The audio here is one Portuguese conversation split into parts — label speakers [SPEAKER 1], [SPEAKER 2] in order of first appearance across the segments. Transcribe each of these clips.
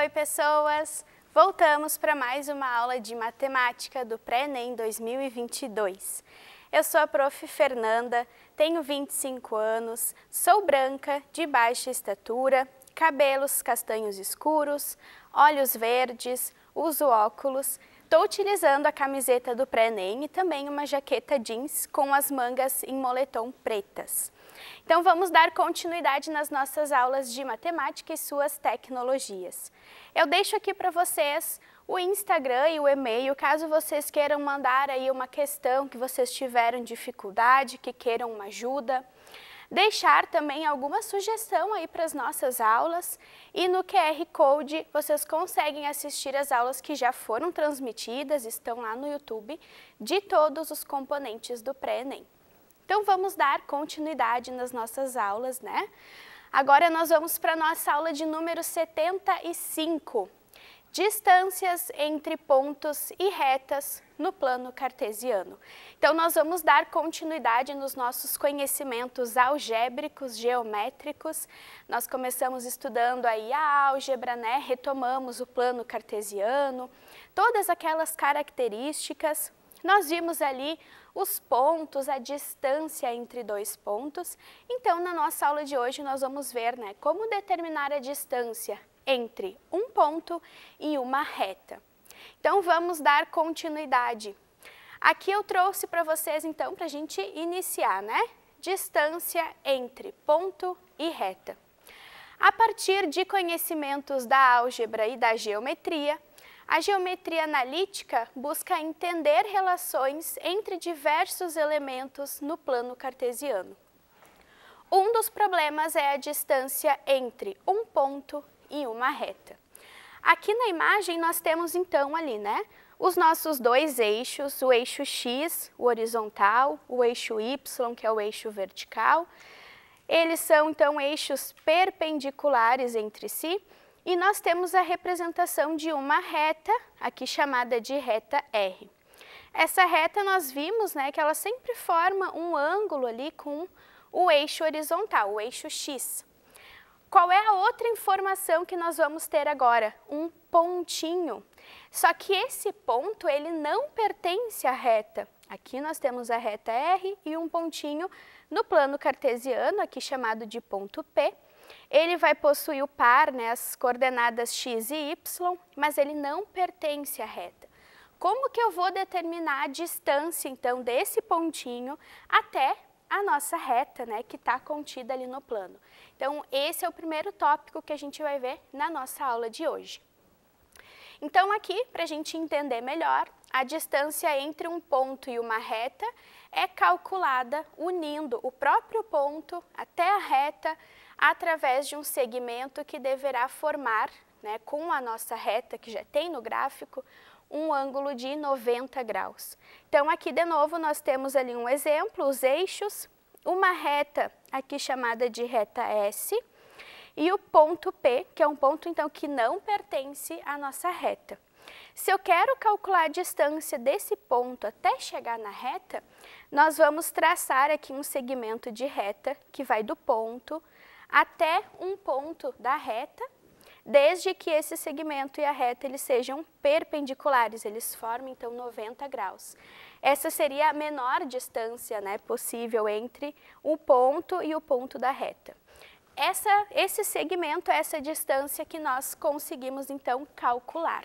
[SPEAKER 1] oi pessoas! Voltamos para mais uma aula de matemática do Pré-ENEM 2022. Eu sou a prof. Fernanda, tenho 25 anos, sou branca, de baixa estatura, cabelos castanhos escuros, olhos verdes, uso óculos, Estou utilizando a camiseta do pré-ENEM e também uma jaqueta jeans com as mangas em moletom pretas. Então vamos dar continuidade nas nossas aulas de matemática e suas tecnologias. Eu deixo aqui para vocês o Instagram e o e-mail, caso vocês queiram mandar aí uma questão que vocês tiveram dificuldade, que queiram uma ajuda. Deixar também alguma sugestão aí para as nossas aulas e no QR Code vocês conseguem assistir as aulas que já foram transmitidas, estão lá no YouTube, de todos os componentes do pré-ENEM. Então vamos dar continuidade nas nossas aulas, né? Agora nós vamos para a nossa aula de número 75. Distâncias entre pontos e retas no plano cartesiano. Então, nós vamos dar continuidade nos nossos conhecimentos algébricos, geométricos. Nós começamos estudando aí a álgebra, né? retomamos o plano cartesiano, todas aquelas características nós vimos ali os pontos, a distância entre dois pontos. Então, na nossa aula de hoje, nós vamos ver né, como determinar a distância entre um ponto e uma reta. Então, vamos dar continuidade. Aqui eu trouxe para vocês, então, para a gente iniciar, né? Distância entre ponto e reta. A partir de conhecimentos da álgebra e da geometria, a geometria analítica busca entender relações entre diversos elementos no plano cartesiano. Um dos problemas é a distância entre um ponto e uma reta. Aqui na imagem nós temos então ali, né, os nossos dois eixos, o eixo X, o horizontal, o eixo Y, que é o eixo vertical. Eles são então eixos perpendiculares entre si e nós temos a representação de uma reta, aqui chamada de reta R. Essa reta nós vimos né, que ela sempre forma um ângulo ali com o eixo horizontal, o eixo X. Qual é a outra informação que nós vamos ter agora? Um pontinho. Só que esse ponto, ele não pertence à reta. Aqui nós temos a reta R e um pontinho no plano cartesiano, aqui chamado de ponto P, ele vai possuir o par, né, as coordenadas x e y, mas ele não pertence à reta. Como que eu vou determinar a distância, então, desse pontinho até a nossa reta, né, que está contida ali no plano? Então, esse é o primeiro tópico que a gente vai ver na nossa aula de hoje. Então, aqui, para a gente entender melhor, a distância entre um ponto e uma reta é calculada unindo o próprio ponto até a reta através de um segmento que deverá formar, né, com a nossa reta que já tem no gráfico, um ângulo de 90 graus. Então, aqui de novo, nós temos ali um exemplo, os eixos, uma reta aqui chamada de reta S e o ponto P, que é um ponto, então, que não pertence à nossa reta. Se eu quero calcular a distância desse ponto até chegar na reta, nós vamos traçar aqui um segmento de reta que vai do ponto até um ponto da reta, desde que esse segmento e a reta eles sejam perpendiculares, eles formem então 90 graus. Essa seria a menor distância né, possível entre o ponto e o ponto da reta. Essa, esse segmento, essa distância que nós conseguimos então calcular.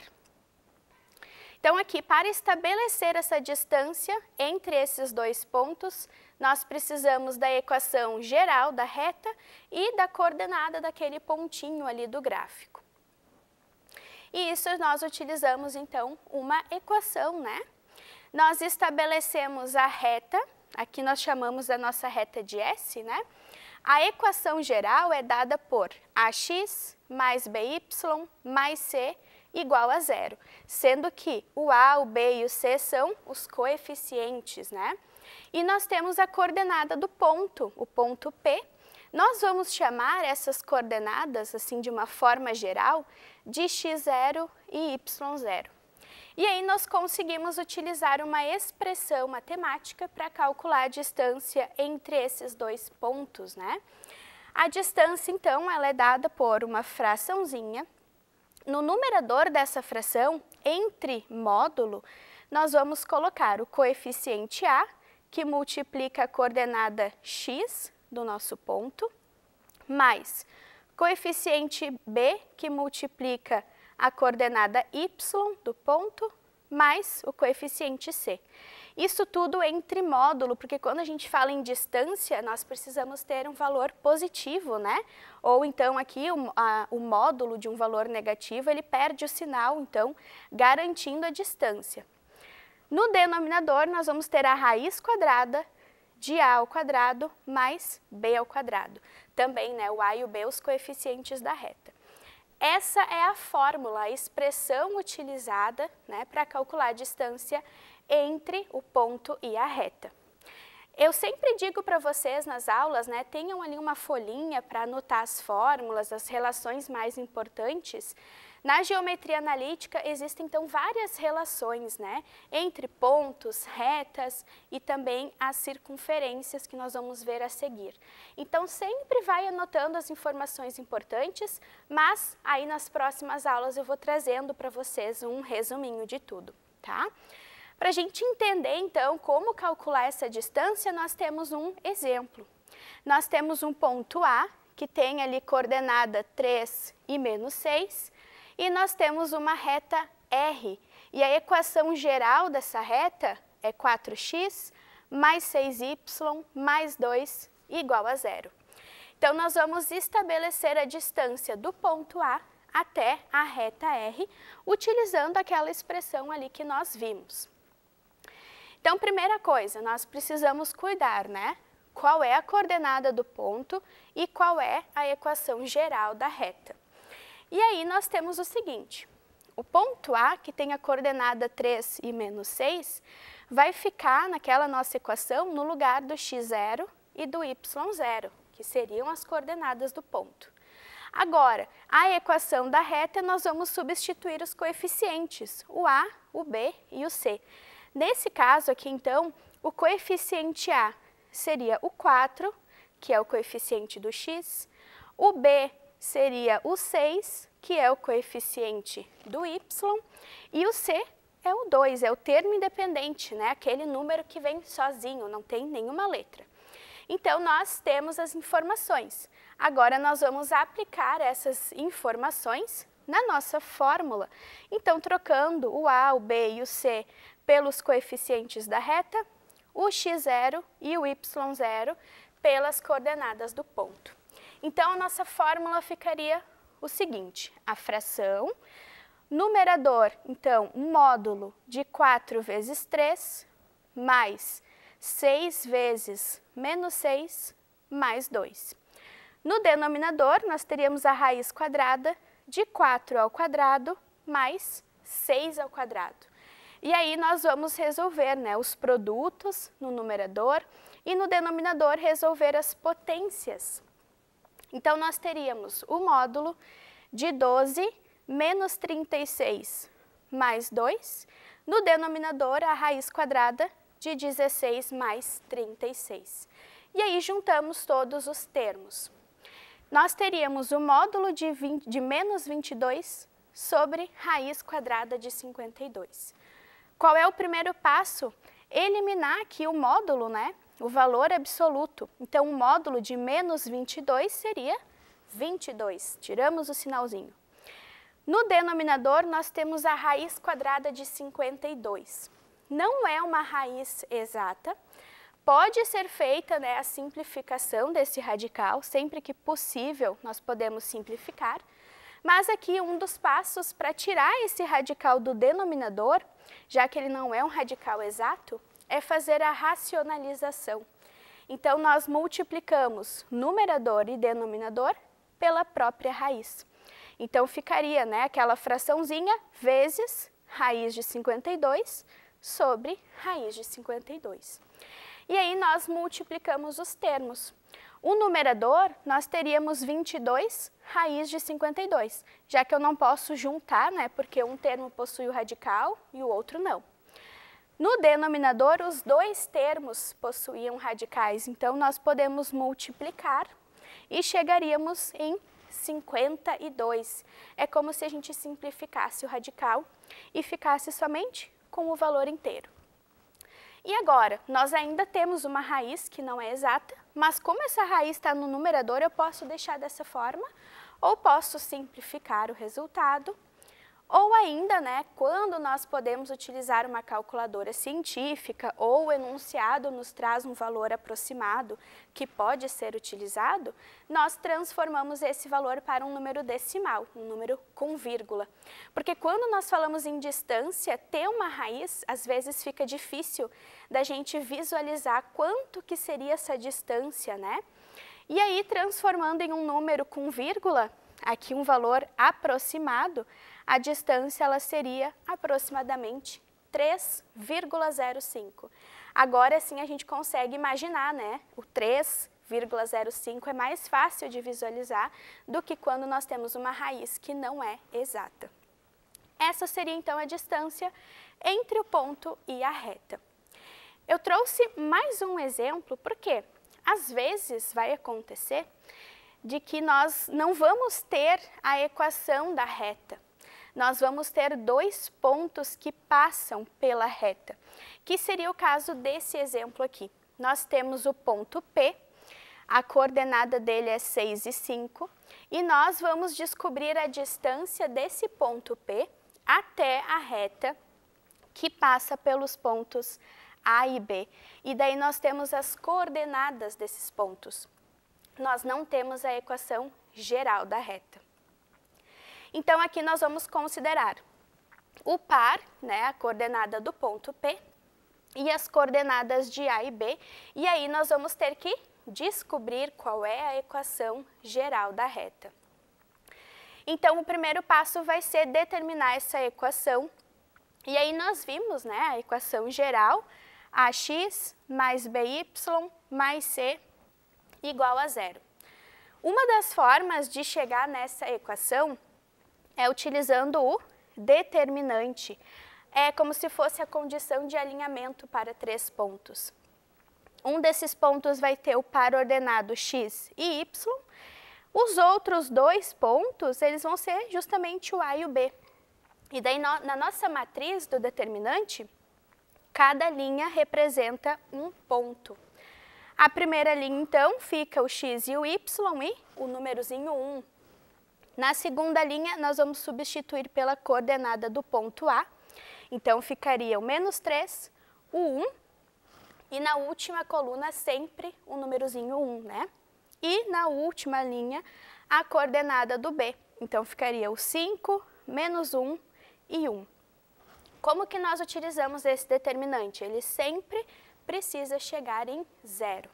[SPEAKER 1] Então, aqui, para estabelecer essa distância entre esses dois pontos, nós precisamos da equação geral da reta e da coordenada daquele pontinho ali do gráfico. E isso nós utilizamos, então, uma equação, né? Nós estabelecemos a reta, aqui nós chamamos a nossa reta de S, né? A equação geral é dada por ax mais by mais c igual a zero, sendo que o A, o B e o C são os coeficientes, né? E nós temos a coordenada do ponto, o ponto P. Nós vamos chamar essas coordenadas, assim, de uma forma geral, de x0 e y0. E aí nós conseguimos utilizar uma expressão matemática para calcular a distância entre esses dois pontos, né? A distância, então, ela é dada por uma fraçãozinha no numerador dessa fração, entre módulo, nós vamos colocar o coeficiente A, que multiplica a coordenada x do nosso ponto, mais coeficiente b, que multiplica a coordenada y do ponto, mais o coeficiente c. Isso tudo entre módulo, porque quando a gente fala em distância, nós precisamos ter um valor positivo, né? Ou então aqui o, a, o módulo de um valor negativo, ele perde o sinal, então garantindo a distância. No denominador, nós vamos ter a raiz quadrada de a ao quadrado mais b ao quadrado. Também, né, o a e o b, os coeficientes da reta. Essa é a fórmula, a expressão utilizada né, para calcular a distância entre o ponto e a reta. Eu sempre digo para vocês nas aulas, né, tenham ali uma folhinha para anotar as fórmulas, as relações mais importantes. Na geometria analítica existem então várias relações, né, entre pontos, retas e também as circunferências que nós vamos ver a seguir. Então sempre vai anotando as informações importantes, mas aí nas próximas aulas eu vou trazendo para vocês um resuminho de tudo, tá? Para a gente entender, então, como calcular essa distância, nós temos um exemplo. Nós temos um ponto A, que tem ali coordenada 3 e menos 6, e nós temos uma reta R. E a equação geral dessa reta é 4x mais 6y mais 2 igual a zero. Então, nós vamos estabelecer a distância do ponto A até a reta R, utilizando aquela expressão ali que nós vimos. Então, primeira coisa, nós precisamos cuidar, né? Qual é a coordenada do ponto e qual é a equação geral da reta. E aí nós temos o seguinte, o ponto A, que tem a coordenada 3 e menos 6, vai ficar naquela nossa equação no lugar do x0 e do y0, que seriam as coordenadas do ponto. Agora, a equação da reta, nós vamos substituir os coeficientes, o A, o B e o C. Nesse caso aqui, então, o coeficiente A seria o 4, que é o coeficiente do x, o B seria o 6, que é o coeficiente do y, e o C é o 2, é o termo independente, né? aquele número que vem sozinho, não tem nenhuma letra. Então, nós temos as informações. Agora, nós vamos aplicar essas informações na nossa fórmula. Então, trocando o A, o B e o C pelos coeficientes da reta, o x0 e o y0 pelas coordenadas do ponto. Então, a nossa fórmula ficaria o seguinte, a fração, numerador, então, módulo de 4 vezes 3, mais 6 vezes menos 6, mais 2. No denominador, nós teríamos a raiz quadrada de 4 ao quadrado mais 6 ao quadrado. E aí nós vamos resolver né, os produtos no numerador e no denominador resolver as potências. Então nós teríamos o módulo de 12 menos 36 mais 2, no denominador a raiz quadrada de 16 mais 36. E aí juntamos todos os termos. Nós teríamos o módulo de, 20, de menos 22 sobre raiz quadrada de 52. Qual é o primeiro passo? Eliminar aqui o módulo, né? O valor absoluto. Então, o módulo de menos 22 seria 22. Tiramos o sinalzinho. No denominador, nós temos a raiz quadrada de 52. Não é uma raiz exata. Pode ser feita né, a simplificação desse radical, sempre que possível nós podemos simplificar. Mas aqui um dos passos para tirar esse radical do denominador já que ele não é um radical exato, é fazer a racionalização. Então, nós multiplicamos numerador e denominador pela própria raiz. Então, ficaria né, aquela fraçãozinha vezes raiz de 52 sobre raiz de 52. E aí, nós multiplicamos os termos. O numerador, nós teríamos 22 raiz de 52, já que eu não posso juntar, né, porque um termo possui o radical e o outro não. No denominador, os dois termos possuíam radicais, então nós podemos multiplicar e chegaríamos em 52. É como se a gente simplificasse o radical e ficasse somente com o valor inteiro. E agora, nós ainda temos uma raiz que não é exata, mas como essa raiz está no numerador, eu posso deixar dessa forma ou posso simplificar o resultado ou ainda, né, quando nós podemos utilizar uma calculadora científica ou o enunciado nos traz um valor aproximado que pode ser utilizado, nós transformamos esse valor para um número decimal, um número com vírgula. Porque quando nós falamos em distância, ter uma raiz, às vezes fica difícil da gente visualizar quanto que seria essa distância, né? E aí, transformando em um número com vírgula, aqui um valor aproximado, a distância ela seria aproximadamente 3,05. Agora sim a gente consegue imaginar, né? O 3,05 é mais fácil de visualizar do que quando nós temos uma raiz que não é exata. Essa seria então a distância entre o ponto e a reta. Eu trouxe mais um exemplo porque às vezes vai acontecer de que nós não vamos ter a equação da reta. Nós vamos ter dois pontos que passam pela reta, que seria o caso desse exemplo aqui. Nós temos o ponto P, a coordenada dele é 6 e 5, e nós vamos descobrir a distância desse ponto P até a reta que passa pelos pontos A e B. E daí nós temos as coordenadas desses pontos nós não temos a equação geral da reta. Então, aqui nós vamos considerar o par, né, a coordenada do ponto P, e as coordenadas de A e B, e aí nós vamos ter que descobrir qual é a equação geral da reta. Então, o primeiro passo vai ser determinar essa equação, e aí nós vimos né, a equação geral, AX mais BY mais C igual a zero. Uma das formas de chegar nessa equação é utilizando o determinante. É como se fosse a condição de alinhamento para três pontos. Um desses pontos vai ter o par ordenado x e y. Os outros dois pontos, eles vão ser justamente o a e o b. E daí, no, na nossa matriz do determinante, cada linha representa um ponto. A primeira linha, então, fica o x e o y e o númerozinho 1. Na segunda linha, nós vamos substituir pela coordenada do ponto A. Então, ficaria o menos 3, o 1 e na última coluna sempre o númerozinho 1, né? E na última linha, a coordenada do B. Então, ficaria o 5, menos 1 e 1. Como que nós utilizamos esse determinante? Ele sempre precisa chegar em zero.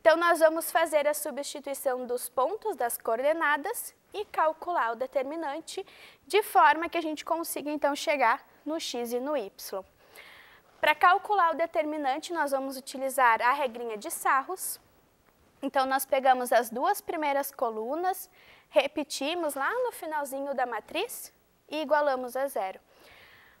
[SPEAKER 1] Então, nós vamos fazer a substituição dos pontos das coordenadas e calcular o determinante de forma que a gente consiga, então, chegar no x e no y. Para calcular o determinante, nós vamos utilizar a regrinha de Sarros. Então, nós pegamos as duas primeiras colunas, repetimos lá no finalzinho da matriz e igualamos a zero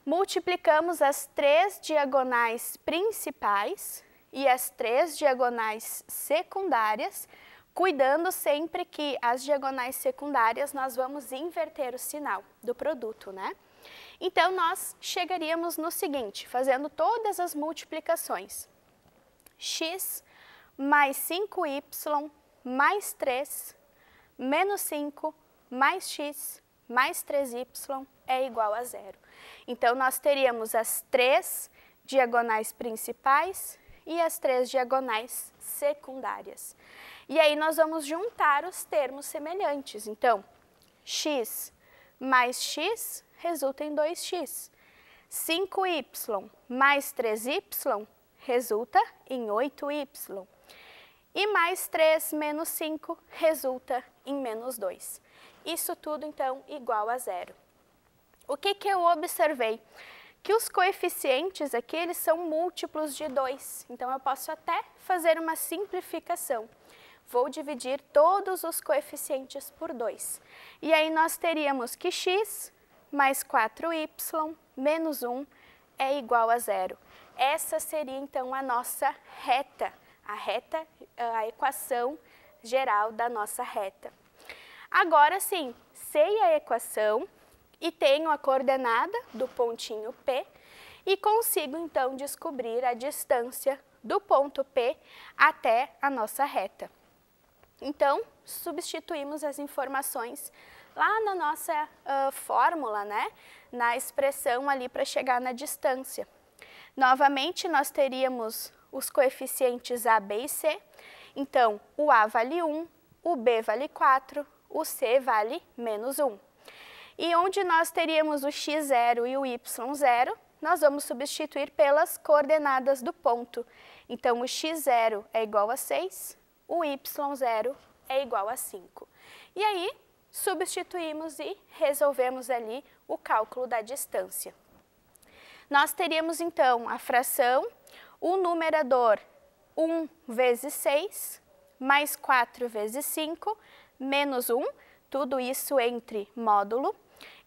[SPEAKER 1] multiplicamos as três diagonais principais e as três diagonais secundárias, cuidando sempre que as diagonais secundárias nós vamos inverter o sinal do produto, né? Então, nós chegaríamos no seguinte, fazendo todas as multiplicações. x mais 5y mais 3 menos 5 mais x mais 3y é igual a zero. Então, nós teríamos as três diagonais principais e as três diagonais secundárias. E aí nós vamos juntar os termos semelhantes. Então, x mais x resulta em 2x. 5y mais 3y resulta em 8y. E mais 3 menos 5 resulta em menos 2. Isso tudo, então, igual a zero. O que, que eu observei? Que os coeficientes aqui, eles são múltiplos de 2, então eu posso até fazer uma simplificação. Vou dividir todos os coeficientes por 2. E aí nós teríamos que x mais 4y menos 1 é igual a zero. Essa seria então a nossa reta, a reta, a equação geral da nossa reta. Agora sim, sei a equação, e tenho a coordenada do pontinho P e consigo então descobrir a distância do ponto P até a nossa reta. Então, substituímos as informações lá na nossa uh, fórmula, né? na expressão ali para chegar na distância. Novamente, nós teríamos os coeficientes A, B e C. Então, o A vale 1, o B vale 4, o C vale menos 1. E onde nós teríamos o x0 e o y0, nós vamos substituir pelas coordenadas do ponto. Então, o x0 é igual a 6, o y0 é igual a 5. E aí, substituímos e resolvemos ali o cálculo da distância. Nós teríamos, então, a fração, o numerador 1 vezes 6, mais 4 vezes 5, menos 1, tudo isso entre módulo,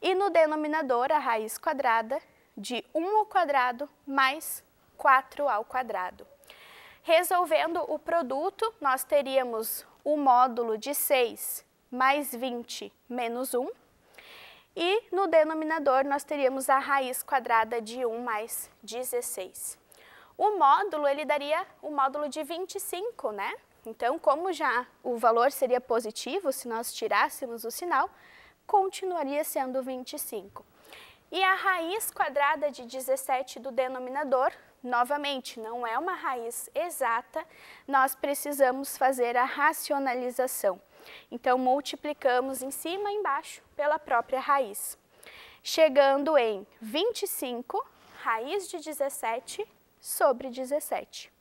[SPEAKER 1] e no denominador, a raiz quadrada de 1 ao quadrado mais 4 ao quadrado. Resolvendo o produto, nós teríamos o módulo de 6 mais 20 menos 1. E no denominador, nós teríamos a raiz quadrada de 1 mais 16. O módulo, ele daria o módulo de 25, né? Então, como já o valor seria positivo se nós tirássemos o sinal, continuaria sendo 25. E a raiz quadrada de 17 do denominador, novamente, não é uma raiz exata, nós precisamos fazer a racionalização. Então, multiplicamos em cima e embaixo pela própria raiz. Chegando em 25, raiz de 17 sobre 17.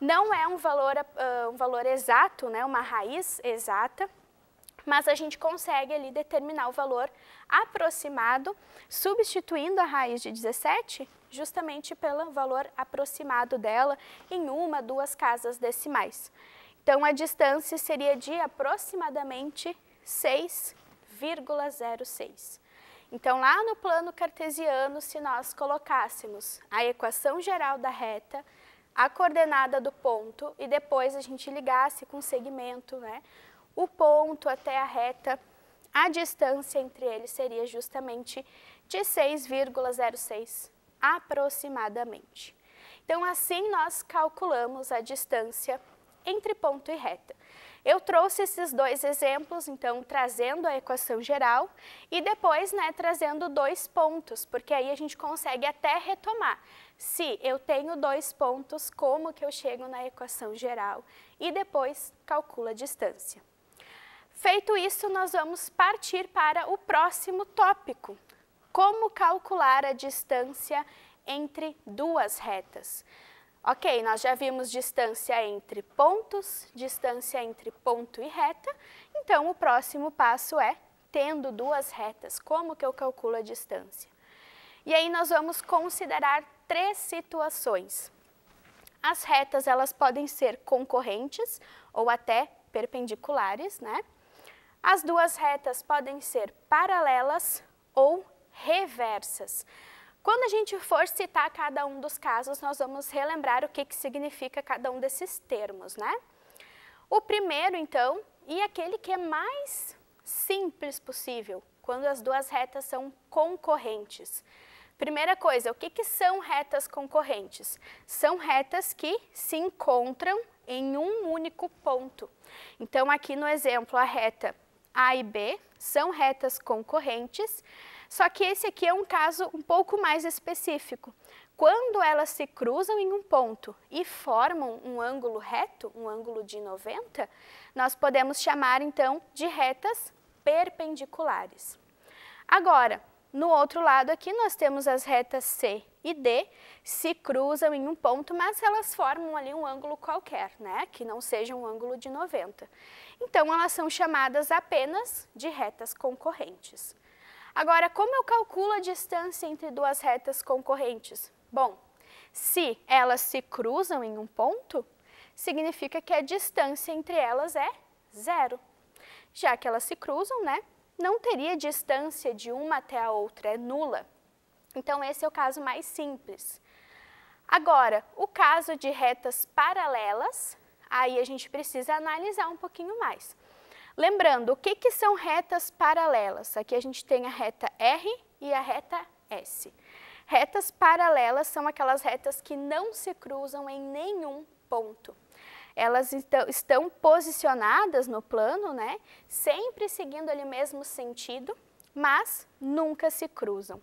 [SPEAKER 1] Não é um valor, uh, um valor exato, né, uma raiz exata, mas a gente consegue ali determinar o valor aproximado, substituindo a raiz de 17 justamente pelo valor aproximado dela em uma, duas casas decimais. Então, a distância seria de aproximadamente 6,06. Então, lá no plano cartesiano, se nós colocássemos a equação geral da reta, a coordenada do ponto e depois a gente ligasse com o segmento, né? o ponto até a reta, a distância entre eles seria justamente de 6,06 aproximadamente. Então, assim nós calculamos a distância entre ponto e reta. Eu trouxe esses dois exemplos, então, trazendo a equação geral e depois, né, trazendo dois pontos, porque aí a gente consegue até retomar. Se eu tenho dois pontos, como que eu chego na equação geral? E depois calculo a distância. Feito isso, nós vamos partir para o próximo tópico: como calcular a distância entre duas retas. Ok, nós já vimos distância entre pontos, distância entre ponto e reta, então o próximo passo é, tendo duas retas, como que eu calculo a distância? E aí nós vamos considerar três situações. As retas, elas podem ser concorrentes ou até perpendiculares, né? As duas retas podem ser paralelas ou reversas. Quando a gente for citar cada um dos casos, nós vamos relembrar o que, que significa cada um desses termos, né? O primeiro, então, e aquele que é mais simples possível, quando as duas retas são concorrentes. Primeira coisa, o que, que são retas concorrentes? São retas que se encontram em um único ponto. Então, aqui no exemplo, a reta a e B são retas concorrentes, só que esse aqui é um caso um pouco mais específico. Quando elas se cruzam em um ponto e formam um ângulo reto, um ângulo de 90, nós podemos chamar então de retas perpendiculares. Agora, no outro lado aqui nós temos as retas C e D se cruzam em um ponto, mas elas formam ali um ângulo qualquer, né? Que não seja um ângulo de 90. Então, elas são chamadas apenas de retas concorrentes. Agora, como eu calculo a distância entre duas retas concorrentes? Bom, se elas se cruzam em um ponto, significa que a distância entre elas é zero. Já que elas se cruzam, né? Não teria distância de uma até a outra, é nula. Então, esse é o caso mais simples. Agora, o caso de retas paralelas, aí a gente precisa analisar um pouquinho mais. Lembrando, o que, que são retas paralelas? Aqui a gente tem a reta R e a reta S. Retas paralelas são aquelas retas que não se cruzam em nenhum ponto. Elas então, estão posicionadas no plano, né? Sempre seguindo ali mesmo sentido, mas nunca se cruzam.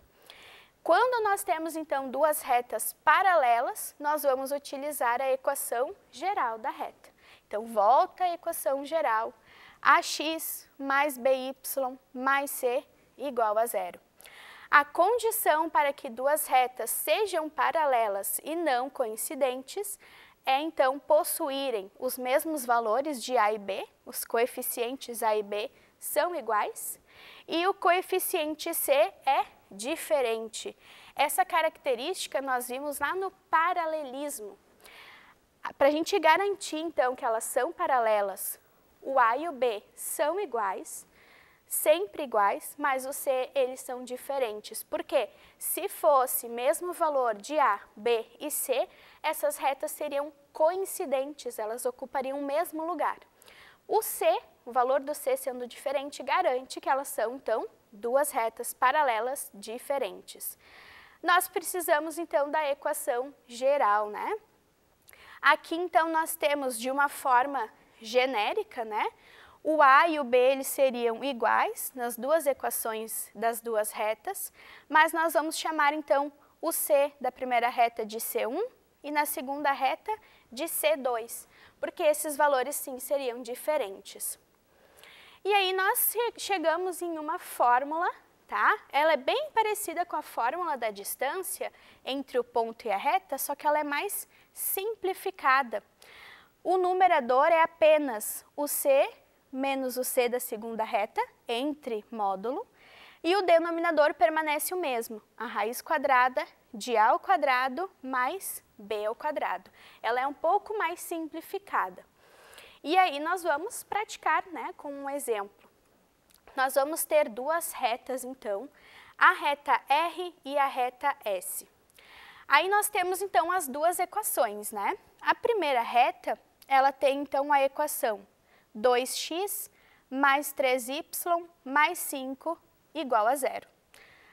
[SPEAKER 1] Quando nós temos, então, duas retas paralelas, nós vamos utilizar a equação geral da reta. Então, volta à equação geral, ax mais by mais c igual a zero. A condição para que duas retas sejam paralelas e não coincidentes é então possuírem os mesmos valores de A e B, os coeficientes A e B são iguais, e o coeficiente C é diferente. Essa característica nós vimos lá no paralelismo. Para a gente garantir, então, que elas são paralelas, o A e o B são iguais, sempre iguais, mas o C, eles são diferentes. Porque se fosse mesmo valor de A, B e C, essas retas seriam coincidentes, elas ocupariam o mesmo lugar. O C, o valor do C sendo diferente, garante que elas são, então, duas retas paralelas diferentes. Nós precisamos então da equação geral, né? Aqui então nós temos de uma forma genérica, né? O A e o B eles seriam iguais nas duas equações das duas retas, mas nós vamos chamar então o C da primeira reta de C1 e na segunda reta de C2, porque esses valores sim seriam diferentes. E aí nós chegamos em uma fórmula, tá? Ela é bem parecida com a fórmula da distância entre o ponto e a reta, só que ela é mais simplificada. O numerador é apenas o C menos o C da segunda reta, entre módulo, e o denominador permanece o mesmo, a raiz quadrada de A ao quadrado mais B ao quadrado. Ela é um pouco mais simplificada. E aí nós vamos praticar né, com um exemplo. Nós vamos ter duas retas, então, a reta R e a reta S. Aí nós temos, então, as duas equações, né? A primeira reta, ela tem, então, a equação 2x mais 3y mais 5 igual a zero.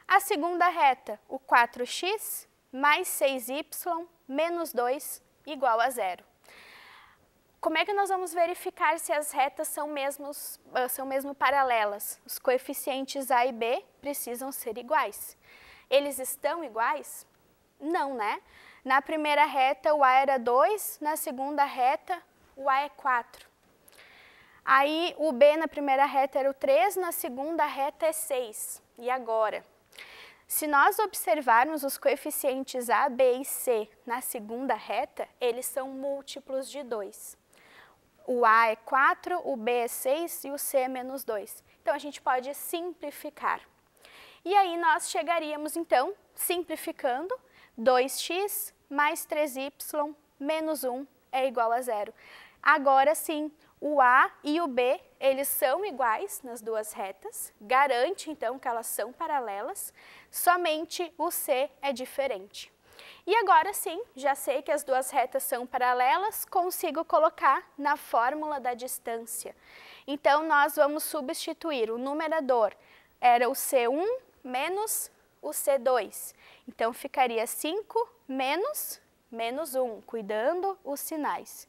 [SPEAKER 1] A segunda reta, o 4x mais 6y menos 2 igual a zero. Como é que nós vamos verificar se as retas são, mesmos, ah, são mesmo paralelas? Os coeficientes A e B precisam ser iguais. Eles estão iguais? Não, né? Na primeira reta o A era 2, na segunda reta o A é 4. Aí o B na primeira reta era o 3, na segunda reta é 6. E agora? Se nós observarmos os coeficientes A, B e C na segunda reta, eles são múltiplos de 2 o A é 4, o B é 6 e o C é menos 2. Então, a gente pode simplificar. E aí, nós chegaríamos, então, simplificando, 2x mais 3y menos 1 é igual a zero. Agora sim, o A e o B, eles são iguais nas duas retas, garante então que elas são paralelas, somente o C é diferente. E agora sim, já sei que as duas retas são paralelas, consigo colocar na fórmula da distância. Então, nós vamos substituir o numerador, era o C1 menos o C2. Então, ficaria 5 menos menos 1, cuidando os sinais.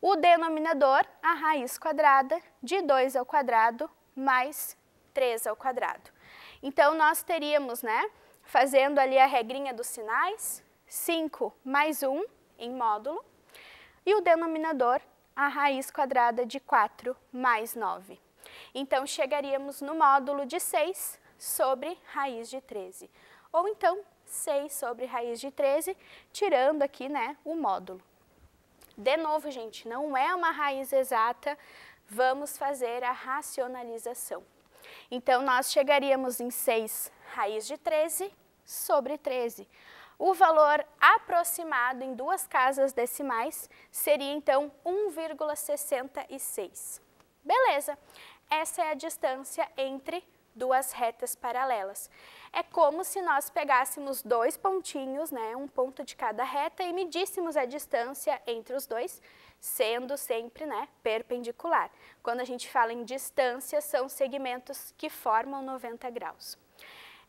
[SPEAKER 1] O denominador, a raiz quadrada de 2 ao quadrado mais 3 ao quadrado. Então, nós teríamos, né, fazendo ali a regrinha dos sinais, 5 mais 1 em módulo, e o denominador, a raiz quadrada de 4 mais 9. Então, chegaríamos no módulo de 6 sobre raiz de 13. Ou então, 6 sobre raiz de 13, tirando aqui né, o módulo. De novo, gente, não é uma raiz exata, vamos fazer a racionalização. Então, nós chegaríamos em 6 raiz de 13 sobre 13. O valor aproximado em duas casas decimais seria então 1,66. Beleza, essa é a distância entre duas retas paralelas. É como se nós pegássemos dois pontinhos, né, um ponto de cada reta, e medíssemos a distância entre os dois, sendo sempre né, perpendicular. Quando a gente fala em distância, são segmentos que formam 90 graus.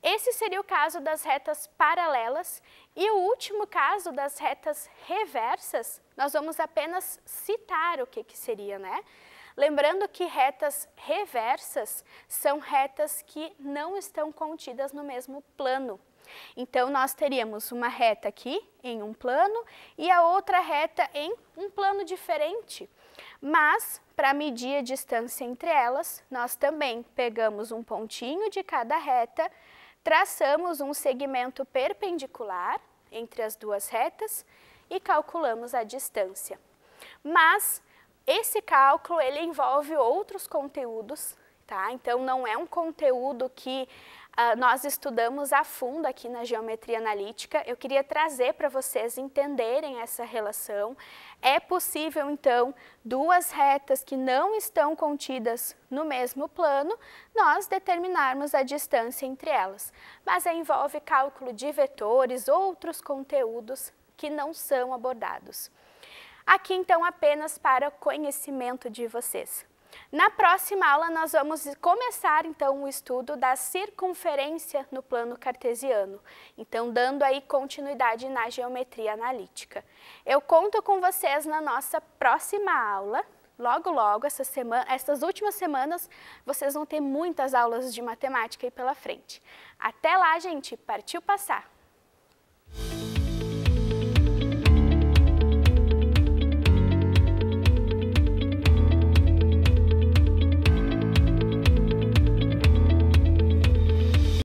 [SPEAKER 1] Esse seria o caso das retas paralelas e o último caso das retas reversas, nós vamos apenas citar o que, que seria, né? Lembrando que retas reversas são retas que não estão contidas no mesmo plano. Então, nós teríamos uma reta aqui em um plano e a outra reta em um plano diferente. Mas, para medir a distância entre elas, nós também pegamos um pontinho de cada reta, Traçamos um segmento perpendicular entre as duas retas e calculamos a distância. Mas esse cálculo ele envolve outros conteúdos, tá? Então não é um conteúdo que ah, nós estudamos a fundo aqui na geometria analítica. Eu queria trazer para vocês entenderem essa relação. É possível, então, duas retas que não estão contidas no mesmo plano, nós determinarmos a distância entre elas. Mas envolve cálculo de vetores, outros conteúdos que não são abordados. Aqui, então, apenas para conhecimento de vocês. Na próxima aula, nós vamos começar, então, o estudo da circunferência no plano cartesiano, então, dando aí continuidade na geometria analítica. Eu conto com vocês na nossa próxima aula. Logo, logo, essa semana, essas últimas semanas, vocês vão ter muitas aulas de matemática aí pela frente. Até lá, gente! Partiu passar!